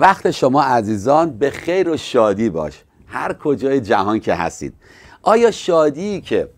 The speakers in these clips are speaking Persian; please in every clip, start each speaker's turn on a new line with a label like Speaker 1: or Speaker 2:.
Speaker 1: وقت شما عزیزان به خیر و شادی باش هر کجای جهان که هستید آیا شادی که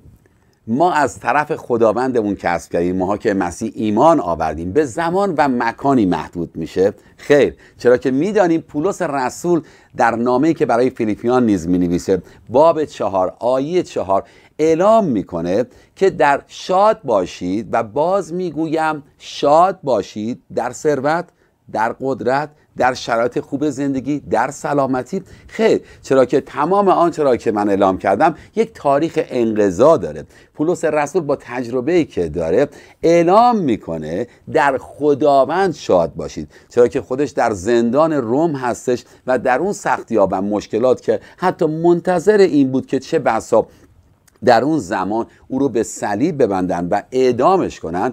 Speaker 1: ما از طرف خداوندمون کسب کردیم ماها که مسیح ایمان آوردیم به زمان و مکانی محدود میشه خیر چرا که میدانیم پولس رسول در نامه‌ای که برای فیلیپیان نیز مینویسه باب چهار آیه چهار اعلام میکنه که در شاد باشید و باز میگویم شاد باشید در ثروت در قدرت در شرایط خوب زندگی در سلامتی خیر چرا که تمام آنچه را که من اعلام کردم یک تاریخ انقضا داره پولس رسول با تجربه ای که داره اعلام میکنه در خداوند شاد باشید چرا که خودش در زندان روم هستش و در اون سختی ها و مشکلات که حتی منتظر این بود که چه بسا در اون زمان او رو به صلیب ببندن و اعدامش کنن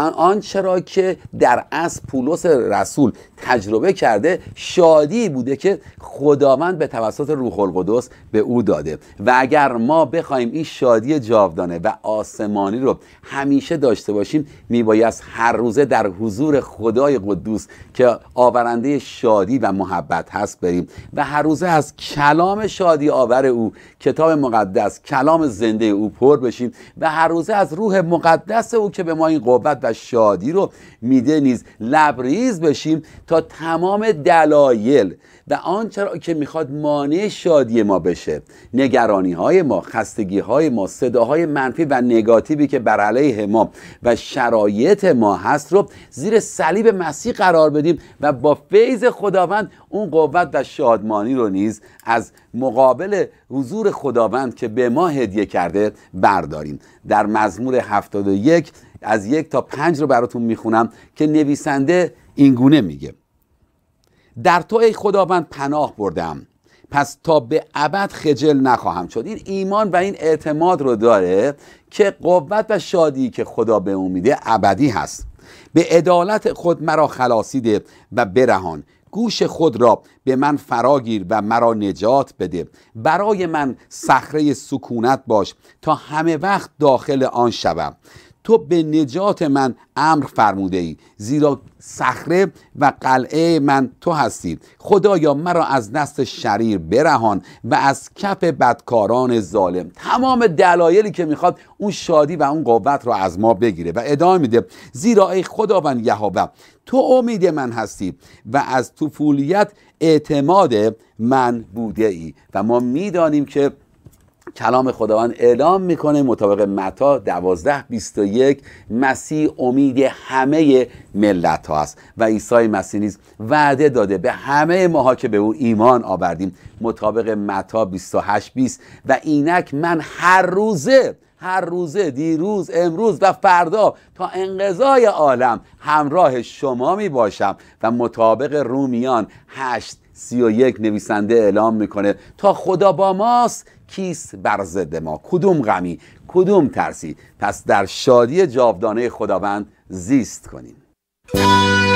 Speaker 1: آنچه را که در از پولس رسول تجربه کرده شادی بوده که خداوند به توسط روح القدس به او داده و اگر ما بخوایم این شادی جاودانه و آسمانی رو همیشه داشته باشیم میبایست هر روزه در حضور خدای قدوس که آورنده شادی و محبت هست بریم و هر روزه از کلام شادی آور او کتاب مقدس کلام زنده او پر بشیم و هر روزه از روح مقدس او که به ما این قوت و شادی رو میده نیز لبریز بشیم تا تمام دلایل و آنچه که میخواد مانع شادی ما بشه نگرانی های ما خستگی های ما صداهای منفی و نگاتیوی که بر علیه ما و شرایط ما هست رو زیر صلیب مسیح قرار بدیم و با فیض خداوند اون قوت و شادمانی رو نیز از مقابل حضور خداوند که به ما هدیه کرده برداریم در مزمور 71 از یک تا پنج رو براتون میخونم که نویسنده اینگونه میگه در تو ای خداوند پناه بردم پس تا به ابد خجل نخواهم شد این ایمان و این اعتماد رو داره که قوت و شادی که خدا به اون میده ابدی هست به عدالت خود مرا خلاصیده و برهان گوش خود را به من فراگیر و مرا نجات بده برای من صخره سکونت باش تا همه وقت داخل آن شوم تو به نجات من امر فرموده ای زیرا صخره و قلعه من تو هستی خدایا مرا از دست شریر برهان و از کف بدکاران ظالم تمام دلایلی که میخواد اون شادی و اون قوت را از ما بگیره و ادامه میده زیرا ای خداوند یهوه تو امید من هستی و از طفولیت اعتماد من بوده ای و ما میدانیم که کلام خداوند اعلام میکنه مطابق متا دوازده بیست و یک مسیح امید همه ملت ها است و عیسی مسیح نیز وعده داده به همه ماها که به او ایمان آوردیم مطابق متا هشت بیست و اینک من هر روزه هر روزه دیروز امروز و فردا تا انقضای عالم همراه شما می باشم و مطابق رومیان هشت سی و یک نویسنده اعلام میکنه تا خدا با ماست کیست بر ضد ما کدوم غمی کدوم ترسی پس در شادی جاودانه خداوند زیست کنیم